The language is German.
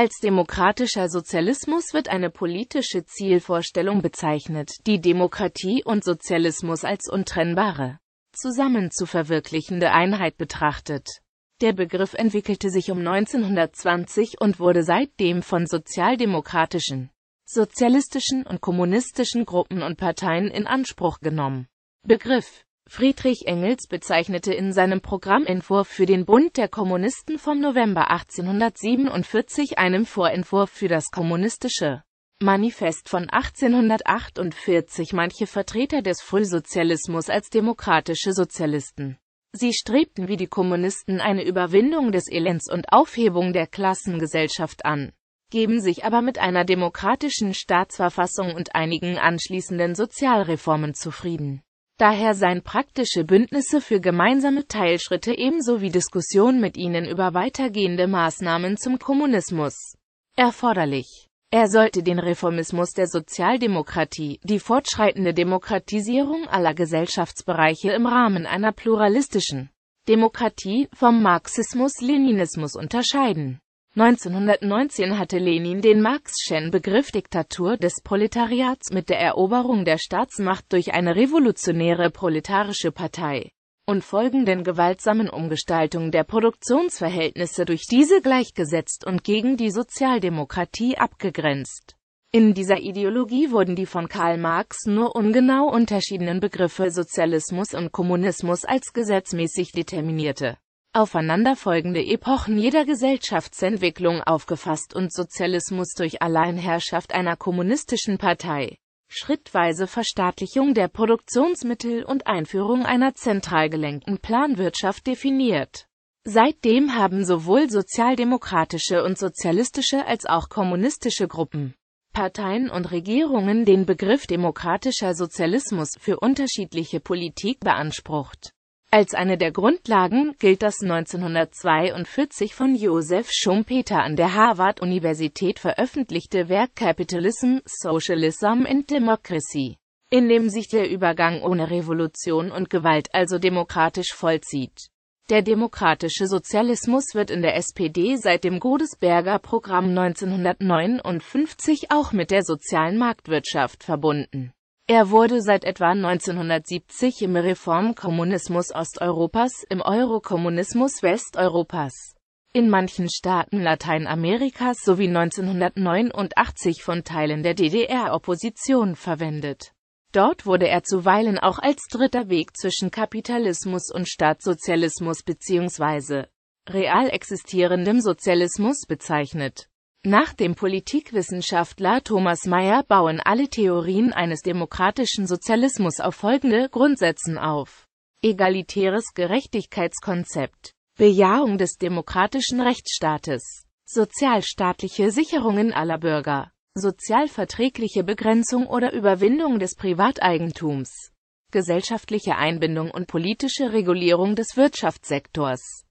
Als demokratischer Sozialismus wird eine politische Zielvorstellung bezeichnet, die Demokratie und Sozialismus als untrennbare, zusammen zu verwirklichende Einheit betrachtet. Der Begriff entwickelte sich um 1920 und wurde seitdem von sozialdemokratischen, sozialistischen und kommunistischen Gruppen und Parteien in Anspruch genommen. Begriff Friedrich Engels bezeichnete in seinem Programmentwurf für den Bund der Kommunisten vom November 1847 einem Vorentwurf für das kommunistische Manifest von 1848 manche Vertreter des Frühsozialismus als demokratische Sozialisten. Sie strebten wie die Kommunisten eine Überwindung des Elends und Aufhebung der Klassengesellschaft an, geben sich aber mit einer demokratischen Staatsverfassung und einigen anschließenden Sozialreformen zufrieden daher seien praktische Bündnisse für gemeinsame Teilschritte ebenso wie Diskussionen mit ihnen über weitergehende Maßnahmen zum Kommunismus erforderlich. Er sollte den Reformismus der Sozialdemokratie, die fortschreitende Demokratisierung aller Gesellschaftsbereiche im Rahmen einer pluralistischen Demokratie vom Marxismus-Leninismus unterscheiden. 1919 hatte Lenin den Marxschen Begriff Diktatur des Proletariats mit der Eroberung der Staatsmacht durch eine revolutionäre proletarische Partei und folgenden gewaltsamen Umgestaltung der Produktionsverhältnisse durch diese gleichgesetzt und gegen die Sozialdemokratie abgegrenzt. In dieser Ideologie wurden die von Karl Marx nur ungenau unterschiedenen Begriffe Sozialismus und Kommunismus als gesetzmäßig determinierte aufeinanderfolgende Epochen jeder Gesellschaftsentwicklung aufgefasst und Sozialismus durch Alleinherrschaft einer kommunistischen Partei, schrittweise Verstaatlichung der Produktionsmittel und Einführung einer zentral gelenkten Planwirtschaft definiert. Seitdem haben sowohl sozialdemokratische und sozialistische als auch kommunistische Gruppen, Parteien und Regierungen den Begriff demokratischer Sozialismus für unterschiedliche Politik beansprucht. Als eine der Grundlagen gilt das 1942 von Joseph Schumpeter an der Harvard-Universität veröffentlichte Werk Capitalism, Socialism and Democracy, in dem sich der Übergang ohne Revolution und Gewalt also demokratisch vollzieht. Der demokratische Sozialismus wird in der SPD seit dem Godesberger Programm 1959 auch mit der sozialen Marktwirtschaft verbunden er wurde seit etwa 1970 im Reformkommunismus Osteuropas, im Eurokommunismus Westeuropas, in manchen Staaten Lateinamerikas sowie 1989 von Teilen der DDR-Opposition verwendet. Dort wurde er zuweilen auch als dritter Weg zwischen Kapitalismus und Staatssozialismus bzw. real existierendem Sozialismus bezeichnet nach dem Politikwissenschaftler Thomas Mayer bauen alle Theorien eines demokratischen Sozialismus auf folgende Grundsätzen auf. Egalitäres Gerechtigkeitskonzept. Bejahung des demokratischen Rechtsstaates. Sozialstaatliche Sicherungen aller Bürger. Sozialverträgliche Begrenzung oder Überwindung des Privateigentums. Gesellschaftliche Einbindung und politische Regulierung des Wirtschaftssektors.